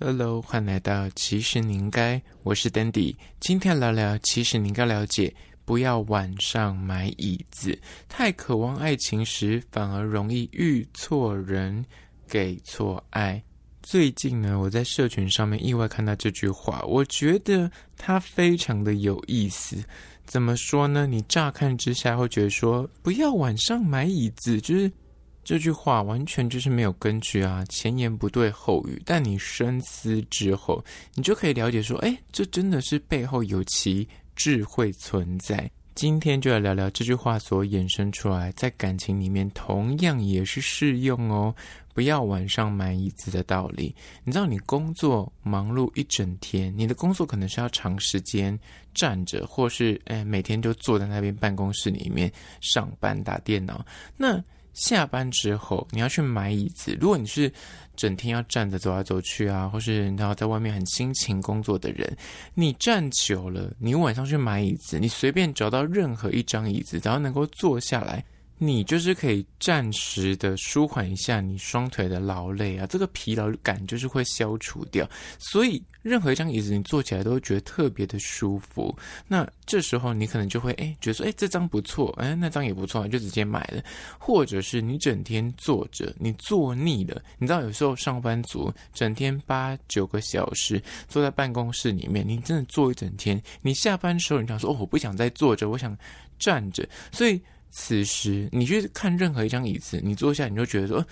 Hello，欢迎来到其实你应该，我是 Dandy。今天聊聊其实你应该了解，不要晚上买椅子。太渴望爱情时，反而容易遇错人，给错爱。最近呢，我在社群上面意外看到这句话，我觉得它非常的有意思。怎么说呢？你乍看之下会觉得说，不要晚上买椅子，就是。这句话完全就是没有根据啊！前言不对后语。但你深思之后，你就可以了解说，哎，这真的是背后有其智慧存在。今天就来聊聊这句话所衍生出来，在感情里面同样也是适用哦。不要晚上买椅子的道理。你知道，你工作忙碌一整天，你的工作可能是要长时间站着，或是哎，每天就坐在那边办公室里面上班打电脑。那下班之后，你要去买椅子。如果你是整天要站着走来走去啊，或是然后在外面很辛勤工作的人，你站久了，你晚上去买椅子，你随便找到任何一张椅子，只要能够坐下来，你就是可以暂时的舒缓一下你双腿的劳累啊。这个疲劳感就是会消除掉，所以。任何一张椅子，你坐起来都会觉得特别的舒服。那这时候你可能就会哎觉得说，哎这张不错，哎那张也不错，就直接买了。或者是你整天坐着，你坐腻了。你知道有时候上班族整天八九个小时坐在办公室里面，你真的坐一整天。你下班的时候，你想说，哦，我不想再坐着，我想站着。所以此时你去看任何一张椅子，你坐下你就觉得说。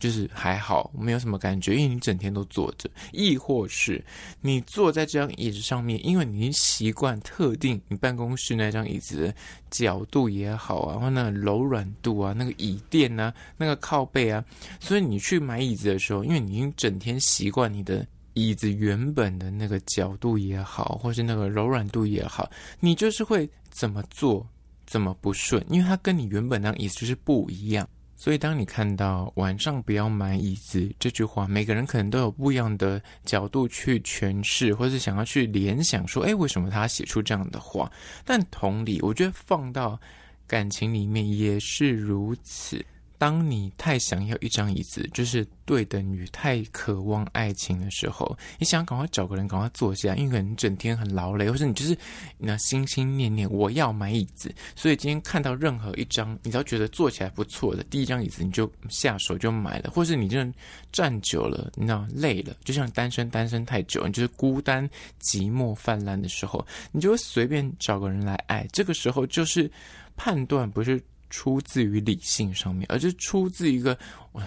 就是还好，没有什么感觉，因为你整天都坐着，亦或是你坐在这张椅子上面，因为你习惯特定你办公室那张椅子的角度也好啊，或那柔软度啊，那个椅垫啊，那个靠背啊，所以你去买椅子的时候，因为你已经整天习惯你的椅子原本的那个角度也好，或是那个柔软度也好，你就是会怎么做怎么不顺，因为它跟你原本那椅子就是不一样。所以，当你看到“晚上不要买椅子”这句话，每个人可能都有不一样的角度去诠释，或是想要去联想，说：“哎，为什么他写出这样的话？”但同理，我觉得放到感情里面也是如此。当你太想要一张椅子，就是对的女太渴望爱情的时候，你想赶快找个人赶快坐下，因为可能整天很劳累，或者你就是那心心念念我要买椅子，所以今天看到任何一张，你只要觉得坐起来不错的第一张椅子，你就下手就买了，或是你真的站久了，你知道累了，就像单身单身太久，你就是孤单寂寞泛滥的时候，你就会随便找个人来爱，这个时候就是判断不是。出自于理性上面，而是出自一个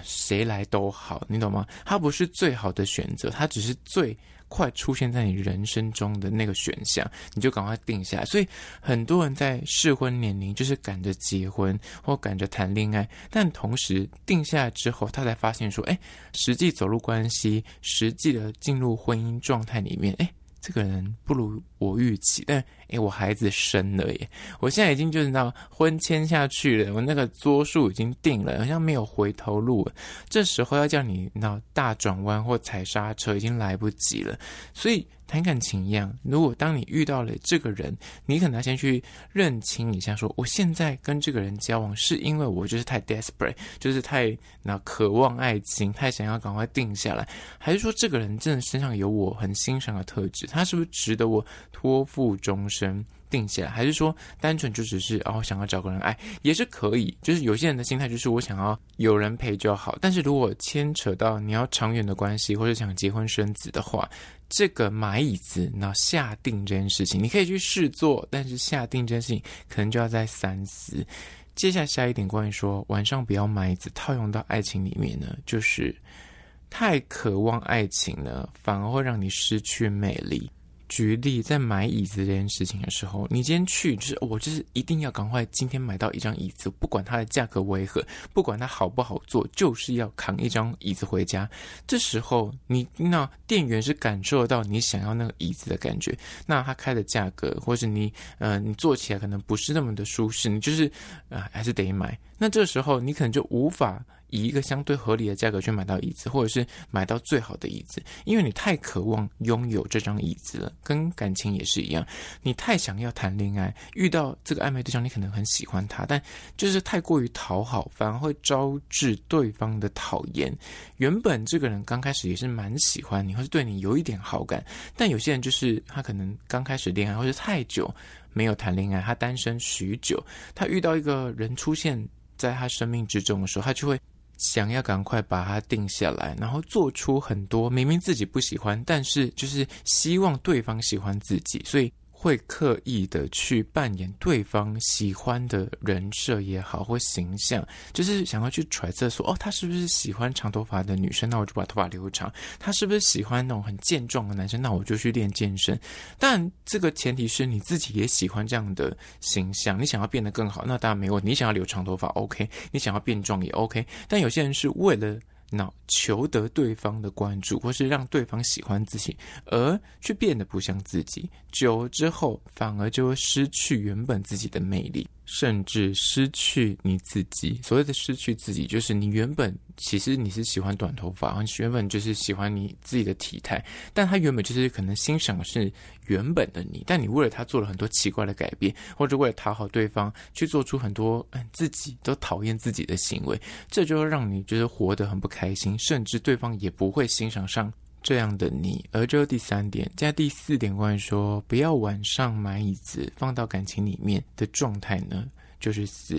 谁来都好，你懂吗？它不是最好的选择，它只是最快出现在你人生中的那个选项，你就赶快定下。来。所以很多人在适婚年龄就是赶着结婚或赶着谈恋爱，但同时定下来之后，他才发现说：“哎，实际走入关系，实际的进入婚姻状态里面，哎。”这个人不如我预期，但诶，我孩子生了耶！我现在已经就是那婚签下去了，我那个桌数已经定了，好像没有回头路。这时候要叫你那大转弯或踩刹车，已经来不及了。所以。谈感情一样，如果当你遇到了这个人，你可能要先去认清一下，说我现在跟这个人交往，是因为我就是太 desperate，就是太那渴望爱情，太想要赶快定下来，还是说这个人真的身上有我很欣赏的特质，他是不是值得我托付终身？定下来，还是说单纯就只是哦想要找个人爱也是可以，就是有些人的心态就是我想要有人陪就好。但是如果牵扯到你要长远的关系，或者想结婚生子的话，这个买椅子，那下定这件事情你可以去试做，但是下定这件事情可能就要再三思。接下来下一点关于说晚上不要买椅子，套用到爱情里面呢，就是太渴望爱情呢，反而会让你失去魅力。举例，在买椅子这件事情的时候，你今天去，就是我就是一定要赶快今天买到一张椅子，不管它的价格为何，不管它好不好坐，就是要扛一张椅子回家。这时候，你那店员是感受到你想要那个椅子的感觉，那他开的价格，或者你，嗯，你坐起来可能不是那么的舒适，你就是，啊，还是得买。那这时候，你可能就无法。以一个相对合理的价格去买到椅子，或者是买到最好的椅子，因为你太渴望拥有这张椅子了。跟感情也是一样，你太想要谈恋爱，遇到这个暧昧对象，你可能很喜欢他，但就是太过于讨好，反而会招致对方的讨厌。原本这个人刚开始也是蛮喜欢你，或是对你有一点好感，但有些人就是他可能刚开始恋爱，或是太久没有谈恋爱，他单身许久，他遇到一个人出现在他生命之中的时候，他就会。想要赶快把它定下来，然后做出很多明明自己不喜欢，但是就是希望对方喜欢自己，所以。会刻意的去扮演对方喜欢的人设也好，或形象，就是想要去揣测说，哦，他是不是喜欢长头发的女生？那我就把头发留长。他是不是喜欢那种很健壮的男生？那我就去练健身。但这个前提是你自己也喜欢这样的形象，你想要变得更好，那当然没问题。你想要留长头发，OK；你想要变壮也 OK。但有些人是为了。那求得对方的关注，或是让对方喜欢自己，而却变得不像自己，久之后反而就会失去原本自己的魅力。甚至失去你自己。所谓的失去自己，就是你原本其实你是喜欢短头发，原本就是喜欢你自己的体态，但他原本就是可能欣赏是原本的你，但你为了他做了很多奇怪的改变，或者为了讨好对方去做出很多自己都讨厌自己的行为，这就让你觉得活得很不开心，甚至对方也不会欣赏上。这样的你，而就第三点，加第四点，关于说不要晚上买椅子放到感情里面的状态呢，就是死，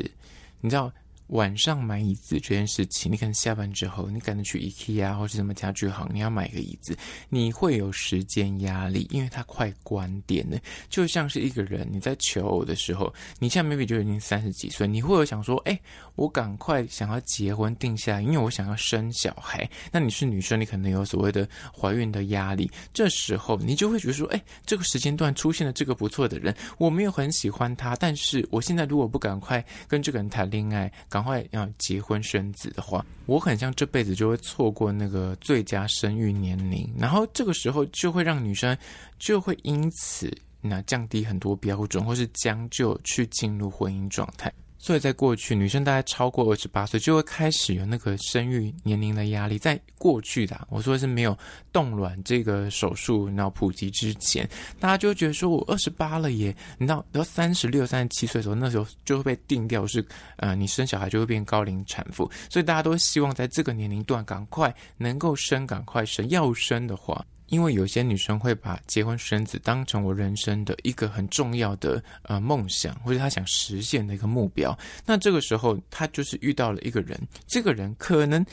你知道。晚上买椅子这件事情，你可能下班之后，你赶着去 IKEA 或者什么家具行，你要买一个椅子，你会有时间压力，因为它快关店了。就像是一个人你在求偶的时候，你现在 maybe 就已经三十几岁，你会有想说，哎，我赶快想要结婚定下，因为我想要生小孩。那你是女生，你可能有所谓的怀孕的压力，这时候你就会觉得说，哎，这个时间段出现了这个不错的人，我没有很喜欢他，但是我现在如果不赶快跟这个人谈恋爱，然后要结婚生子的话，我很像这辈子就会错过那个最佳生育年龄，然后这个时候就会让女生就会因此那降低很多标准，或是将就去进入婚姻状态。所以在过去，女生大概超过二十八岁就会开始有那个生育年龄的压力。在过去的，我说的是没有冻卵这个手术然后普及之前，大家就觉得说我二十八了耶，你到三十六、三十七岁的时候，那时候就会被定掉是啊，你生小孩就会变高龄产妇。所以大家都希望在这个年龄段赶快能够生，赶快生，要生的话。因为有些女生会把结婚生子当成我人生的一个很重要的呃梦想，或者她想实现的一个目标。那这个时候，她就是遇到了一个人，这个人可能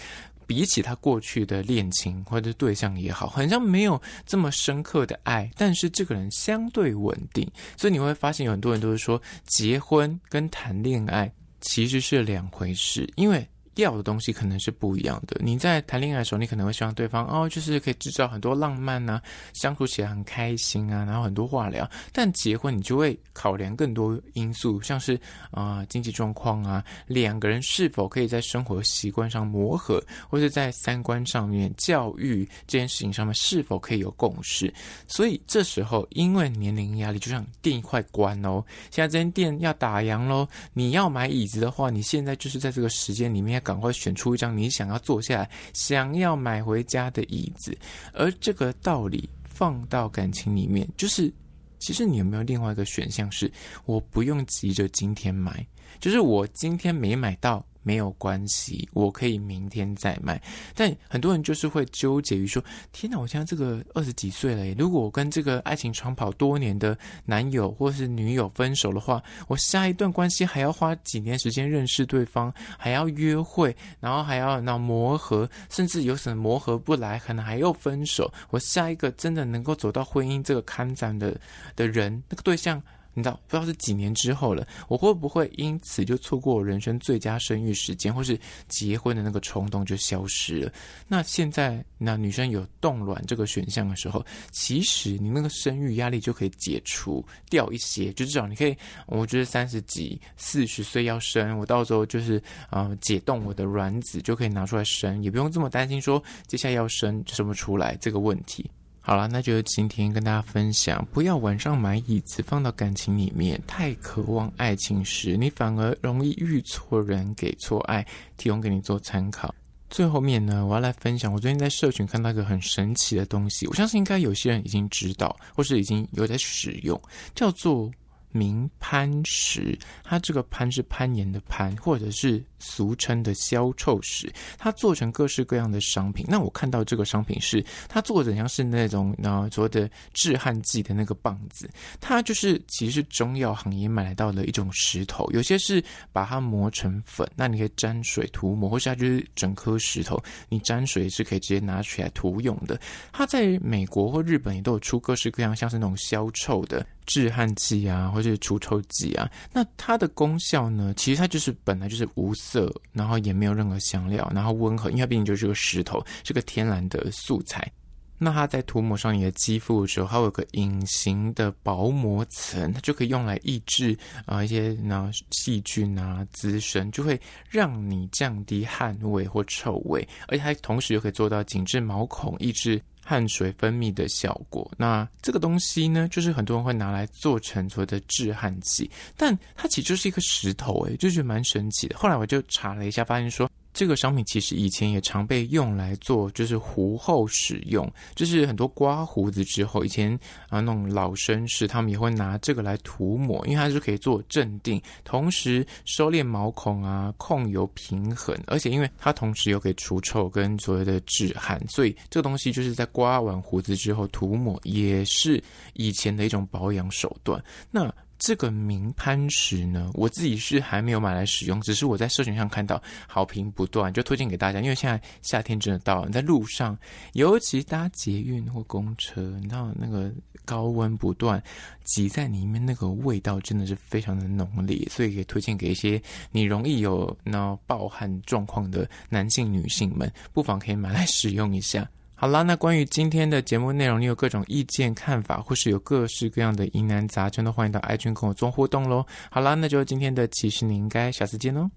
比起她过去的恋情或者对象也好，好像没有这么深刻的爱，但是这个人相对稳定。所以你会发现，有很多人都是说，结婚跟谈恋爱其实是两回事，因为。要的东西可能是不一样的。你在谈恋爱的时候，你可能会希望对方哦，就是可以制造很多浪漫啊，相处起来很开心啊，然后很多话聊。但结婚，你就会考量更多因素，像是啊经济状况啊，两个人是否可以在生活习惯上磨合，或者在三观上面、教育这件事情上面是否可以有共识。所以这时候，因为年龄压力，就像订一块砖哦，现在这间店要打烊喽，你要买椅子的话，你现在就是在这个时间里面。赶快选出一张你想要坐下来、想要买回家的椅子，而这个道理放到感情里面，就是，其实你有没有另外一个选项？是我不用急着今天买，就是我今天没买到。没有关系，我可以明天再卖。但很多人就是会纠结于说：“天哪，我现在这个二十几岁了，如果我跟这个爱情长跑多年的男友或是女友分手的话，我下一段关系还要花几年时间认识对方，还要约会，然后还要那磨合，甚至有什么磨合不来，可能还要分手。我下一个真的能够走到婚姻这个堪展的的人，那个对象。”你知道不知道是几年之后了？我会不会因此就错过人生最佳生育时间，或是结婚的那个冲动就消失了？那现在，那女生有冻卵这个选项的时候，其实你那个生育压力就可以解除掉一些，就至少你可以，我觉得三十几、四十岁要生，我到时候就是啊，解冻我的卵子就可以拿出来生，也不用这么担心说接下来要生生不出来这个问题。好了，那就今天跟大家分享，不要晚上买椅子放到感情里面，太渴望爱情时，你反而容易遇错人，给错爱。提供给你做参考。最后面呢，我要来分享，我最近在社群看到一个很神奇的东西，我相信应该有些人已经知道，或是已经有在使用，叫做。明攀石，它这个攀是攀岩的攀，或者是俗称的消臭石，它做成各式各样的商品。那我看到这个商品是它做的像是那种呢所谓的致汗剂的那个棒子，它就是其实是中药行业买到了一种石头，有些是把它磨成粉，那你可以沾水涂抹，或是它就是整颗石头，你沾水是可以直接拿起来涂用的。它在美国或日本也都有出各式各样，像是那种消臭的致汗剂啊，或者。是除臭剂啊，那它的功效呢？其实它就是本来就是无色，然后也没有任何香料，然后温和，因为它毕竟就是个石头，是个天然的素材。那它在涂抹上你的肌肤的时候，它有个隐形的薄膜层，它就可以用来抑制啊一些那细菌啊滋生，就会让你降低汗味或臭味，而且它同时又可以做到紧致毛孔、抑制。汗水分泌的效果，那这个东西呢，就是很多人会拿来做成所谓的制汗剂，但它其实就是一个石头诶，就觉得蛮神奇的。后来我就查了一下，发现说。这个商品其实以前也常被用来做，就是胡后使用，就是很多刮胡子之后，以前啊那种老绅士他们也会拿这个来涂抹，因为它是可以做镇定，同时收敛毛孔啊，控油平衡，而且因为它同时又可以除臭跟所谓的止汗，所以这个东西就是在刮完胡子之后涂抹，也是以前的一种保养手段。那这个明潘石呢，我自己是还没有买来使用，只是我在社群上看到好评不断，就推荐给大家。因为现在夏天真的到了，你在路上，尤其搭捷运或公车，你知道那个高温不断，挤在里面那个味道真的是非常的浓烈，所以也推荐给一些你容易有那暴汗状况的男性、女性们，不妨可以买来使用一下。好啦，那关于今天的节目内容，你有各种意见看法，或是有各式各样的疑难杂症，都欢迎到爱群跟我做互动喽。好啦，那就今天的即你应该，下次见喽。